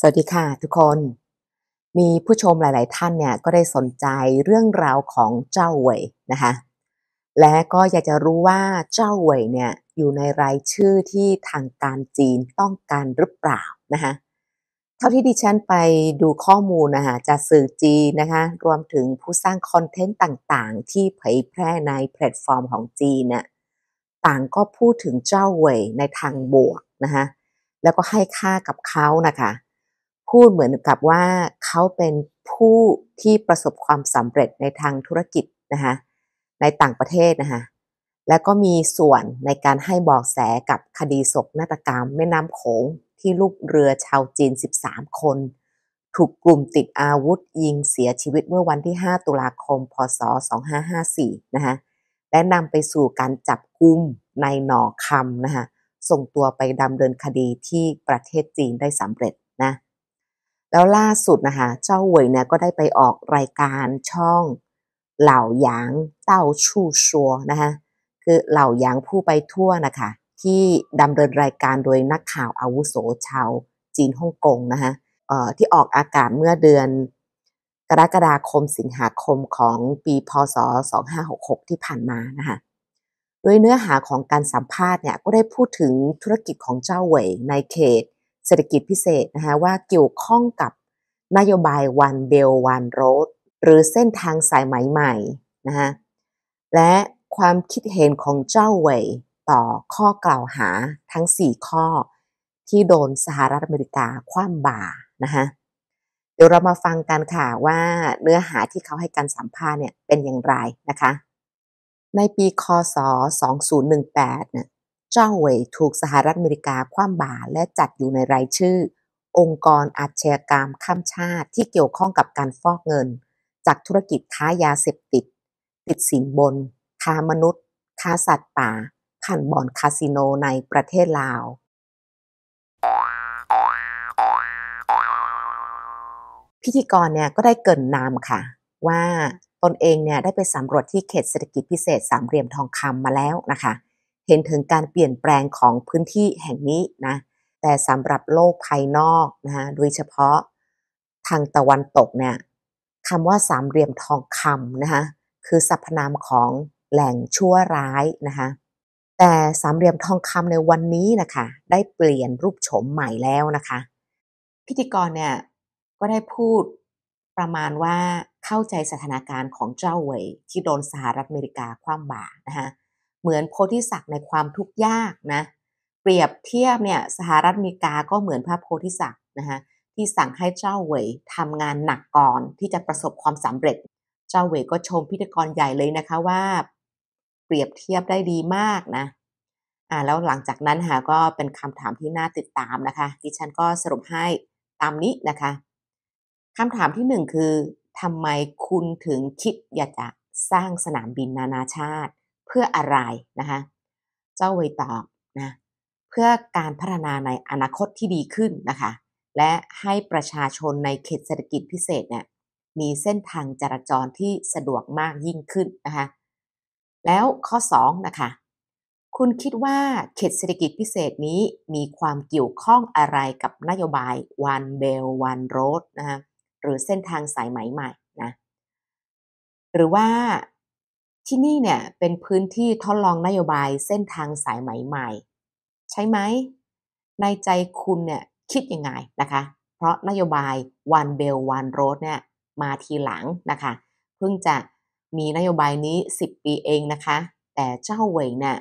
สวัสดีค่ะ ทุกคนมีผู้ชมหลายๆท่านเนี่ยก็ได้สนใจเรื่องราวของเจ้าเวยนะคะและก็อยากจะรู้ว่าเจ้าเวยเนี่ยอยู่ในรายชื่อที่ทางการจีนต้องการหรือเปล่านะคะเท่าที่ดิฉันไปดูข้อมูลนะคะจากสื่อจีนนะคะรวมถึงผู้สร้างคอนเทนต์ต่างๆ ที่เผยแพร่ในแพลตฟอร์มของจีนน่ะต่างก็พูดถึงเจ้าเวยในทางบวกนะคะแล้วก็ให้ค่ากับเขานะคะพูดเหมือนกับว่าเขาเป็นผู้ที่ประสบความสำเร็จในทางธุรกิจนะคะในต่างประเทศนะคะและก็มีส่วนในการให้บอกแสกับคดีศกนาฏกรรมแม่น้ำโขงที่ลูกเรือชาวจีน 13 คน ถูกกลุ่มติดอาวุธยิงเสียชีวิตเมื่อวันที่ 5 ตุลาคม พศ 2554นะคะและนำไปสู่การจับกุมในหน่อคำนะคะส่งตัวไปดำเนินคดีที่ประเทศจีนได้สำเร็จนะแล้วล่าสุดนะคะเจ้าเวยเนี่ยก็ได้ไปออกรายการช่องเหล่าหยางเต้าชู่ชัวนะคะคือเหล่าหยางผู้ไปทั่วนะคะที่ดำเนินรายการโดยนักข่าวอาวุโสชาว จีนฮ่องกงนะคะที่ออกอากาศเมื่อเดือนกรกฎาคมสิงหาคมของปีพศ2566ที่ผ่านมานะคะโดยเนื้อหาของการสัมภาษณ์เนี่ยก็ได้พูดถึงธุรกิจของเจ้าเหวยในเขตเศรษฐกิจพิเศษนะคะว่าเกี่ยวข้องกับ นโยบาย One Bell One Road หรือเส้นทางสายไหมใหม่นะฮะและความคิดเห็นของเจ้าเวยต่อข้อกล่าวหาทั้ง 4 ข้อที่โดนสหรัฐอเมริกาคว่ำบานะฮะเดี๋ยวเรามาฟังกันค่ะว่าเนื้อหาที่เขาให้การสัมภาษณ์เนี่ย เป็นอย่างไรนะคะในปีคศ2018เนี่ยจ้าเวยถูกสหรัฐอเมริกาคว่ำบาตรและจัดอยู่ในรายชื่อ องค์กรอาชญากรรมข้ามชาติที่เกี่ยวข้องกับการฟอกเงิน จากธุรกิจค้ายาเสพติด ติดสินบนค้ามนุษย์ค้าสัตว์ป่าขันบ่อนคาสิโนในประเทศลาวพิธีกรเนี่ยก็ได้เกินนามค่ะ ว่าตนเองเนี่ยได้ไปสำรวจที่เขตเศรษฐกิจพิเศษสามเหลี่ยมทองคำมาแล้วนะคะเห็นถึงการเปลี่ยนแปลงของพื้นที่แห่งนี้นะ แต่สำหรับโลกภายนอกนะฮะ โดยเฉพาะทางตะวันตกเนี่ยคำว่าสามเหลี่ยมทองคำนะคะคือสรรพนามของแหล่งชั่วร้ายนะคะแต่สามเหลี่ยมทองคำในวันนี้นะคะ ได้เปลี่ยนรูปโฉมใหม่แล้วนะคะ พิธีกรเนี่ยก็ได้พูดประมาณว่าเข้าใจสถานการณ์ของเจ้าเวยที่โดนสหรัฐอเมริกาคว่ำบาตรนะคะเหมือนโพธิสัตว์ในความทุกข์ยากนะเปรียบเทียบเนี่ยสหรัฐอเมริกาก็เหมือนพระโพธิสัตว์นะคะที่สั่งให้เจ้าเวยทำงานหนักก่อนที่จะประสบความสำเร็จ เจ้าเวยก็ชมพิธีกรใหญ่เลยนะคะว่าเปรียบเทียบได้ดีมากนะอ่าแล้วหลังจากนั้นหาะก็เป็นคำถามที่น่าติดตามนะคะดิฉันก็สรุปให้ตามนี้นะคะคำถามที่หนึ่งคือทำไมคุณถึงคิดอยากจะสร้างสนามบินนานาชาติเพื่ออะไรนะคะเจ้าเวยตอบนะ เพื่อการพัฒนาในอนาคตที่ดีขึ้นนะคะ และให้ประชาชนในเขตเศรษฐกิจพิเศษเนี่ย มีเส้นทางจราจรที่สะดวกมากยิ่งขึ้นนะคะแล้วข้อ2นะคะ คุณคิดว่าเขตเศรษฐกิจพิเศษนี้มีความเกี่ยวข้องอะไรกับนโยบาย One b e l t One Road นะคะหรือเส้นทางสายไหมใหม่นะ หรือว่าที่นี่เนี่ยเป็นพื้นที่ทดลองนโยบายเส้นทางสายใหม่ใช่ไหม ในใจคุณเนี่ยคิดยังไงนะคะ เพราะนโยบาย One Bell One Road เนี่ยมาทีหลังนะคะ เพิ่งจะมีนโยบายนี้10 ปีเองนะคะ แต่เจ้าเวยเนี่ย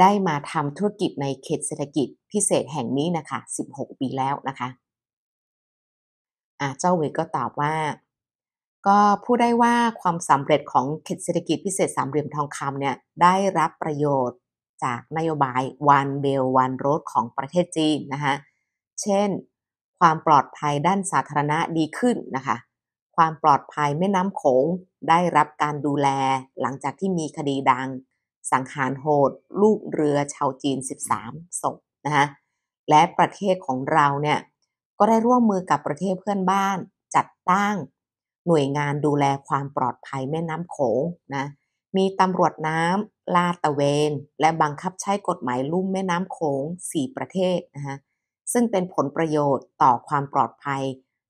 ได้มาทำธุรกิจในเขตเศรษฐกิจพิเศษแห่งนี้นะคะ 16 ปีแล้วนะคะ อ่าเจ้าเวยก็ตอบว่าก็พูดได้ว่าความสำเร็จของเขตเศรษฐกิจพิเศษสามเหลี่ยมทองคำเนี่ยได้รับประโยชน์จากนโยบาย One Belt One Road ของประเทศจีนนะคะเช่นความปลอดภัยด้านสาธารณะดีขึ้นนะคะ ความปลอดภัยแม่น้ำโขงได้รับการดูแลหลังจากที่มีคดีดัง สังหารโหดลูกเรือชาวจีน 13 ศพนะคะและประเทศของเราเนี่ยก็ได้ร่วมมือกับประเทศเพื่อนบ้านจัดตั้งหน่วยงานดูแลความปลอดภัยแม่น้ำโขงนะมีตำรวจน้ำลาตะเวน และบังคับใช้กฎหมายลุ่มแม่น้ำโขง4 ประเทศนะฮะซึ่งเป็นผลประโยชน์ต่อความปลอดภัย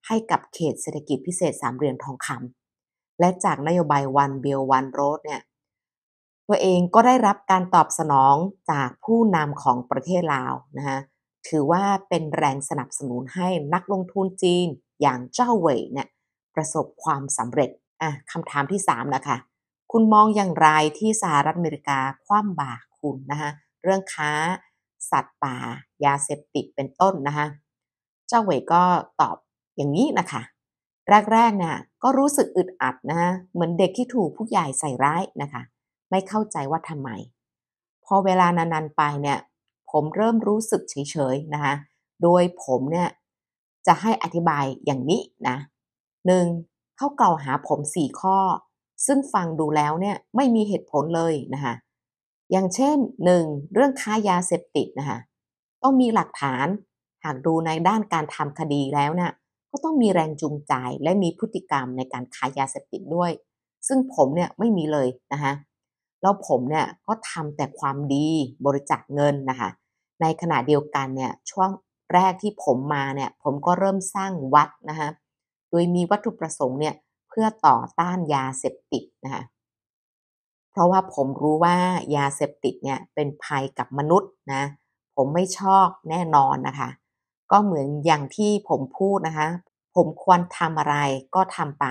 ให้กับเขตเศรษฐกิจพิเศษสามเหลี่ยมทองคำและจากนโยบายวันเบลวันโรดเนี่ยตัวเองก็ได้รับการตอบสนองจากผู้นำของประเทศลาวนะฮะถือว่าเป็นแรงสนับสนุนให้นักลงทุนจีนอย่างเจ้าเว่ยเนี่ยประสบความสำเร็จอ่ะคำถามที่3นะคะคุณมองอย่างไรที่สหรัฐอเมริกาคว่ำบาตรคุณนะคะ เรื่องค้า สัตว์ป่า ยาเสพติดเป็นต้นนะคะ เจ้าเวยก็ตอบอย่างนี้นะคะ แรกๆเนี่ยก็รู้สึกอึดอัดนะะเหมือนเด็กที่ถูกผู้ใหญ่ใส่ร้ายนะคะ ไม่เข้าใจว่าทำไม พอเวลานานๆไปเนี่ย ผมเริ่มรู้สึกเฉยๆนะคะโดยผมเนี่ย จะให้อธิบายอย่างนี้นะ 1. เข้ากล่าวหาผม 4 ข้อ ซึ่งฟังดูแล้วเนี่ยไม่มีเหตุผลเลยนะคะอย่างเช่น 1. เรื่องค้ายาเสพติดนะคะต้องมีหลักฐานหากดูในด้านการทำคดีแล้วนะ่ะก็ต้องมีแรงจูงใจและมีพฤติกรรมในการค้ายาเสพติดด้วย ซึ่งผมเนี่ยไม่มีเลยนะคะแล้วผมเนี่ยก็ทำแต่ความดีบริจาคเงินนะคะในขณะเดียวกันเนี่ยช่วงแรกที่ผมมาเนี่ยผมก็เริ่มสร้างวัดนะคะโดยมีวัตถุประสงค์เนี่ยเพื่อต่อต้านยาเสพติดนะคะเพราะว่าผมรู้ว่ายาเสพติดเนี่ยเป็นภัยกับมนุษย์นะผมไม่ชอบแน่นอนนะคะ ก็เหมือนอย่างที่ผมพูดนะคะ ผมควรทำอะไรก็ทำไป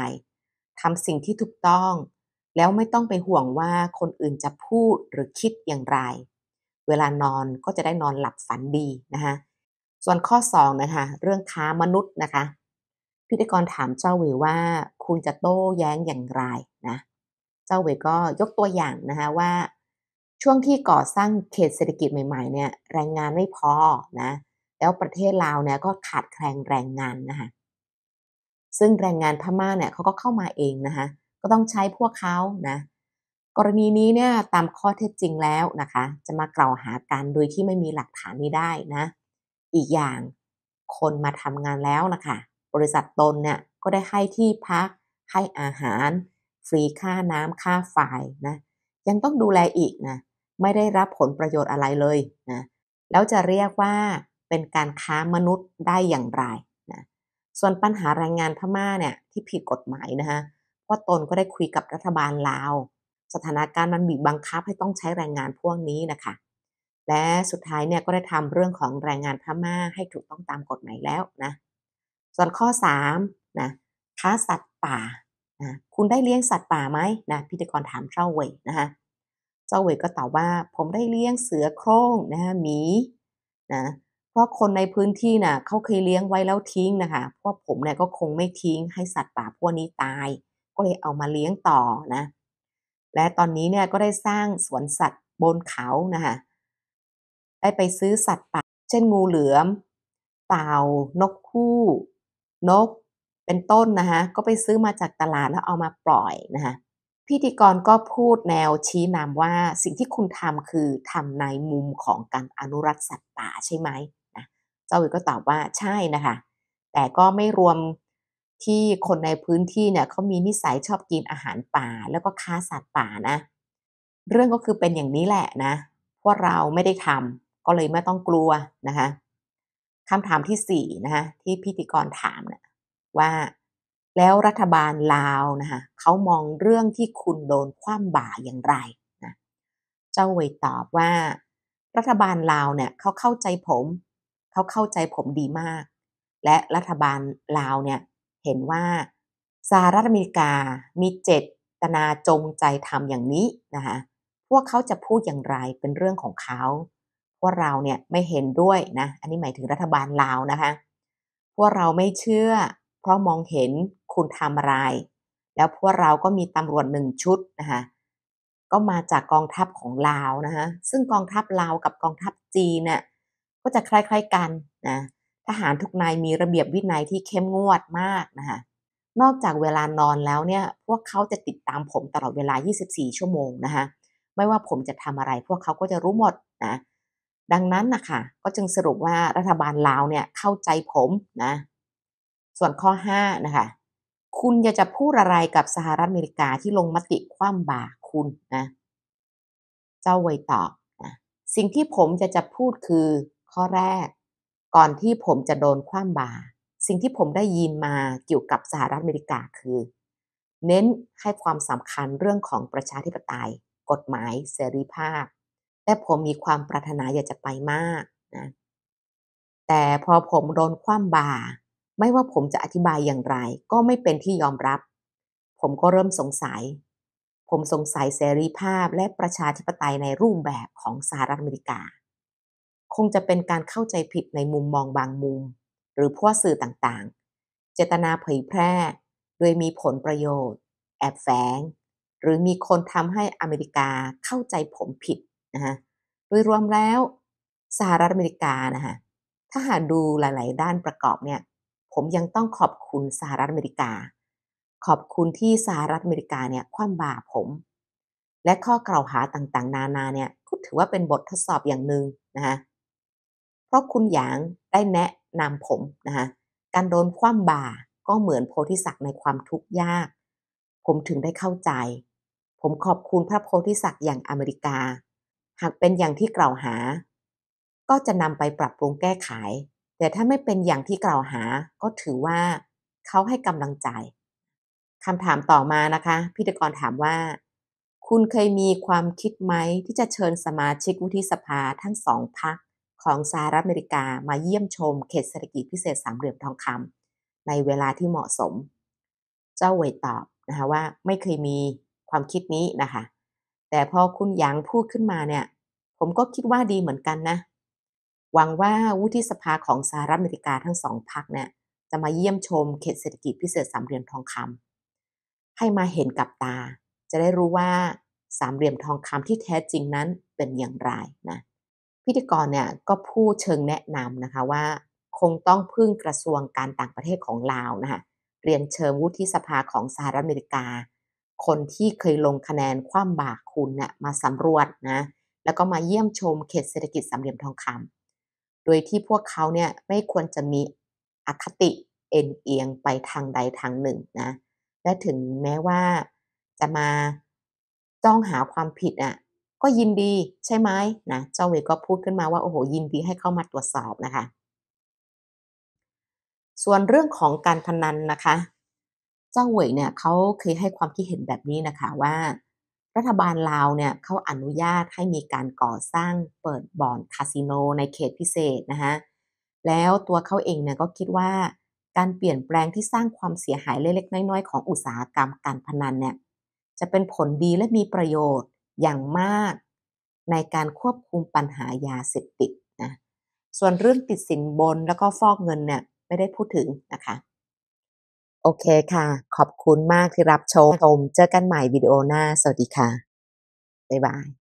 ทำสิ่งที่ถูกต้อง แล้วไม่ต้องไปห่วงว่าคนอื่นจะพูดหรือคิดอย่างไร เวลานอนก็จะได้นอนหลับฝันดีนะคะส่วนข้อ2นะคะเรื่องค้ามนุษย์นะคะพิธีกรถามเจ้าเวว่า คุณจะโต้แย้งอย่างไรนะ เจ้าเวก็ยกตัวอย่างนะคะว่า ช่วงที่ก่อสร้างเขตเศรษฐกิจใหม่ๆเนี่ย แรงงานไม่พอนะ แล้วประเทศลาวเนี่ยก็ขาดแคลนแรงงานนะคะซึ่งแรงงานพม่าเนี่ยเขาก็เข้ามาเองนะคะก็ต้องใช้พวกเขานะกรณีนี้เนี่ยตามข้อเท็จจริงแล้วนะคะ จะมากล่าวหากันโดยที่ไม่มีหลักฐานนี้ได้นะ อีกอย่างคนมาทำงานแล้วล่ะค่ะบริษัทตนเนี่ยก็ได้ให้ที่พักให้อาหาร ฟรีค่าน้ำค่าไฟนะยังต้องดูแลอีกนะไม่ได้รับผลประโยชน์อะไรเลยนะแล้วจะเรียกว่าเป็นการค้ามนุษย์ได้อย่างไรนะส่วนปัญหาแรงงานพม่าเนี่ยที่ผิดกฎหมายนะฮะว่าตนก็ได้คุยกับรัฐบาลลาว สถานการณ์มันบีบบังคับให้ต้องใช้แรงงานพวกนี้นะคะและสุดท้ายเนี่ยก็ได้ทำเรื่องของแรงงานพม่าให้ถูกต้องตามกฎหมายแล้วนะส่วนข้อ3นะค้าสัตว์ป่านะคุณได้เลี้ยงสัตว์ป่าไหมนะพิธีกรถามเจ้าเวยนะคะเจ้าเวยก็ตอบว่าผมได้เลี้ยงเสือโคร่งนะฮะหมีนะเพราะคนในพื้นที่นะ่ะเขาเคยเลี้ยงไว้แล้วทิ้งนะคะเพราะผมเนี่ยก็คงไม่ทิ้งให้สัตว์ป่าพวกนี้ตาย ก็เลยเอามาเลี้ยงต่อนะและตอนนี้เนี่ยก็ได้สร้างสวนสัตว์บนเขานะคะได้ไปซื้อสัตว์ป่า เช่นงูเหลือม เต่า นกคู่นกเป็นต้นนะคะก็ไปซื้อมาจากตลาดแล้วเอามาปล่อยนะคะพิธีกรก็พูดแนวชี้นำว่าสิ่งที่คุณทำคือทำในมุมของการอนุรักษ์สัตว์ป่าใช่ไหมนะเจ้าวิก็ตอบว่าใช่นะคะแต่ก็ไม่รวมที่คนในพื้นที่เนี่ยเขามีนิสัยชอบกินอาหารป่าแล้วก็ค้าสัตว์ป่านะ เรื่องก็คือเป็นอย่างนี้แหละนะพ่าเราไม่ได้ทำก็เลยไม่ต้องกลัวนะคะคำถามที่สี่นะคะที่พิธีกรถามนะว่า แล้วรัฐบาลลาวนะคะเขามองเรื่องที่คุณโดนคว่ำบาอย่างไรนะเจ้าเวยตอบว่า รัฐบาลลาวเนี่ยเขาเข้าใจผม เขาเข้าใจผมดีมาก และรัฐบาลลาวเนี่ยเห็นว่าสหรัฐอเมริกามีเจตนาจงใจทำอย่างนี้นะคะพวกเขาจะพูดอย่างไรเป็นเรื่องของเขาว่าเราเนี่ยไม่เห็นด้วยนะ อันนี้หมายถึงรัฐบาลลาวนะคะ พวกเราไม่เชื่อ เพราะมองเห็นคุณทำอะไร แล้วพวกเราก็มีตำรวจหนึ่งชุดนะคะก็มาจากกองทัพของลาวนะคะซึ่งกองทัพลาวกับกองทัพจีนเนี่ย ก็จะคล้ายๆกันนะ ทหารทุกนายมีระเบียบวินัยที่เข้มงวดมากนะคะ นอกจากเวลานอนแล้วเนี่ย พวกเขาจะติดตามผมตลอดเวลา 24 ชั่วโมงนะคะไม่ว่าผมจะทำอะไร พวกเขาก็จะรู้หมดนะดังนั้นนะคะก็จึงสรุปว่ารัฐบาลลาวเนี่ยเข้าใจผมนะส่วนข้อ5นะคะคุณอยากจะพูดอะไรกับสหรัฐอเมริกาที่ลงมติคว่ำบาตรคุณนะเจ้าไวตอบนะสิ่งที่ผมจะจะพูดคือข้อแรก ก่อนที่ผมจะโดนคว่ำบาตรสิ่งที่ผมได้ยินมาเกี่ยวกับสหรัฐอเมริกาคือ เน้นให้ความสำคัญเรื่องของประชาธิปไตย กฎหมายเสรีภาพและผมมีความปรารถนาอยากจะไปมากนะ แต่พอผมโดนคว่ำบา ไม่ว่าผมจะอธิบายอย่างไร ก็ไม่เป็นที่ยอมรับ ผมก็เริ่มสงสัย ผมสงสัยเสรีภาพและประชาธิปไตยในรูปแบบของสหรัฐอเมริกา คงจะเป็นการเข้าใจผิดในมุมมองบางมุม หรือพวอสื่อต่าง ๆ เจตนาเผยแพร่ โดยมีผลประโยชน์ แอบแฝง หรือมีคนทำให้อเมริกาเข้าใจผมผิดนะคะโดยรวมแล้วสหรัฐอเมริกานะคะถ้าหากดูหลายๆ ด้านประกอบเนี่ยผมยังต้องขอบคุณสหรัฐอเมริกา ขอบคุณที่สหรัฐอเมริกาเนี่ยคว่ำบาตรผม และข้อกล่าวหาต่างๆ นานาเนี่ยก็ถือว่าเป็นบททดสอบอย่างหนึ่งนะคะเพราะคุณหยางได้แนะนำผมนะคะการโดนคว่ำบาตรก็เหมือนโพธิสัตว์ในความทุกข์ยาก ผมถึงได้เข้าใจ ผมขอบคุณพระโพธิสัตว์อย่างอเมริกาหากเป็นอย่างที่กล่าวหา ก็จะนำไปปรับปรุงแก้ไข แต่ถ้าไม่เป็นอย่างที่กล่าวหา ก็ถือว่า เขาให้กำลังใจ คำถามต่อมานะคะ พิธีกรถามว่า คุณเคยมีความคิดไหมที่จะเชิญสมาชิกวุฒิสภาทั้งสองพักของสหรัฐอเมริกามาเยี่ยมชม เขตเศรษฐกิจพิเศษสามเหลี่ยมทองคำในเวลาที่เหมาะสม เจ้าเวยตอบนะคะว่าไม่เคยมีความคิดนี้นะคะแต่พอคุณหยางพูดขึ้นมาเนี่ยผมก็คิดว่าดีเหมือนกันนะหวังว่าวุฒิสภาของสหรัฐอเมริกาทั้งสองพักเนี่ยจะมาเยี่ยมชมเขตเศรษฐกิจพิเศษสามเหลี่ยมทองคำ ให้มาเห็นกับตา จะได้รู้ว่าสามเหลี่ยมทองคำที่แท้จริงนั้นเป็นอย่างไรนะพิธีกรเนี่ยก็พูดเชิงแนะนำนะคะว่าคงต้องพึ่งกระทรวงการต่างประเทศของลาวนะคะเรียนเชิญวุฒิสภาของสหรัฐอเมริกาคนที่เคยลงคะแนนความบากคุณนะ่ะมาสำรวจนะ แล้วก็มาเยี่ยมชมเขตเศรษฐกิจสามเหลี่ยมทองคำโดยที่พวกเขาเนี่ยไม่ควรจะมีอคติเอ็นเอียงไปทางใดทางหนึ่งนะและถึงแม้ว่าจะมาจ้องหาความผิดอะ่ะก็ยินดีใช่ไหมนะเจ้าเวก็พูดขึ้นมาว่าโอ้โหยินดีให้เข้ามาตรวจสอบนะคะ ส่วนเรื่องของการพนันนะคะเจ้าเหวยเนี่ยเขาเคยให้ความคิดเห็นแบบนี้นะคะว่า รัฐบาลลาวเนี่ยเขาอนุญาตให้มีการก่อสร้างเปิดบ่อนคาสิโน ในเขตพิเศษนะคะแล้วตัวเขาเองเนี่ยก็คิดว่าการเปลี่ยนแปลงที่สร้างความเสียหายเล็กๆน้อยๆของอุตสาหกรรมการพนันเนี่ย จะเป็นผลดีและมีประโยชน์อย่างมาก ในการควบคุมปัญหายาเสพติดนะส่วนเรื่องติดสินบนแล้วก็ฟอกเงินเนี่ย ไม่ได้พูดถึงนะคะโอเคค่ะ ขอบคุณมากที่รับชมมเจอกันใหม่วิดีโอหน้า สวัสดีค่ะ บ๊ายบาย